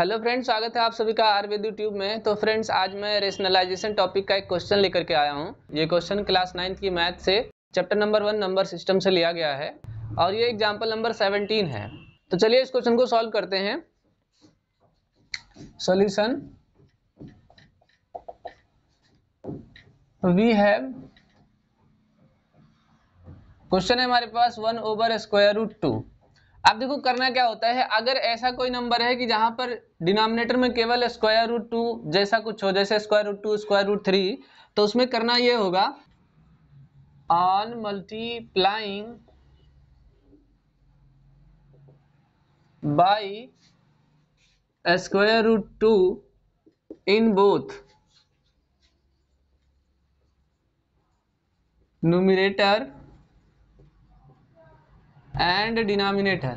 hello friends स्वागत है आप सभी का आयुर्वेद यूट्यूब में तो फ्रेंड्स आज मैं रेशनलाइजेशन टॉपिक का एक क्वेश्चन लेकर के आया हूँ ये क्वेश्चन क्लास नाइन्थ की मैथ से chapter number one number system से लिया गया है और ये एग्जाम्पल नंबर सेवनटीन है तो चलिए इस क्वेश्चन को सॉल्व करते हैं सोल्यूशन वी हैव क्वेश्चन है हमारे पास one over square root two अब देखो करना क्या होता है अगर ऐसा कोई नंबर है कि जहां पर डिनोमिनेटर में केवल स्क्वायर रूट टू जैसा कुछ हो जैसे square root two square root three तो उसमें करना ये होगा on multiplying by square root two in both nominator and denominator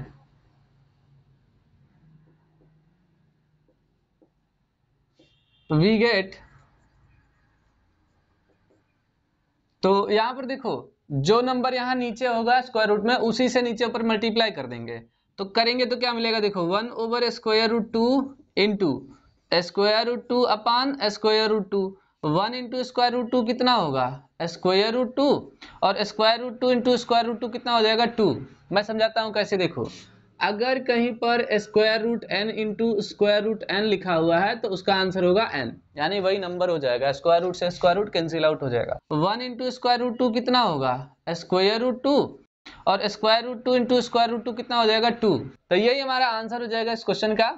we get तो यहां पर देखो जो नंबर यहां नीचे होगा स्क्वायर रूट में उसी से नीचे ऊपर मल्टीप्लाई कर देंगे तो करेंगे तो क्या मिलेगा देखो one over square root two in two square root two upon square root two one into square root two कितना होगा स्क्वायर रूट टू और square root two into square root two कितना हो जाएगा टू मैं समझाता हूँ कैसे देखो अगर कहीं पर square root N into square root N लिखा हुआ है तो उसका आंसर होगा एन यानी वही नंबर हो जाएगा स्क्वायर रूट से स्क्वायर रूट कैंसिल आउट हो जाएगा one into square root two कितना होगा स्क्वायर रूट टू और square root two into square root two कितना हो जाएगा टू तो यही हमारा आंसर हो जाएगा इस क्वेश्चन का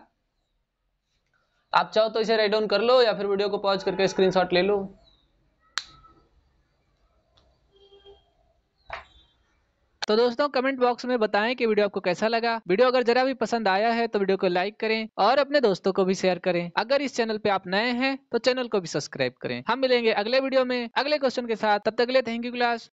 आप चाहो तो इसे राइट डाउन कर लो या फिर वीडियो को पॉज करके स्क्रीनशॉट ले लो तो दोस्तों कमेंट बॉक्स में बताएं कि वीडियो आपको कैसा लगा वीडियो अगर जरा भी पसंद आया है तो वीडियो को लाइक करें और अपने दोस्तों को भी शेयर करें अगर इस चैनल पे आप नए हैं तो चैनल को भी सब्सक्राइब करें हम मिलेंगे अगले वीडियो में अगले क्वेश्चन के साथ तब तक अगले थैंक यू क्लास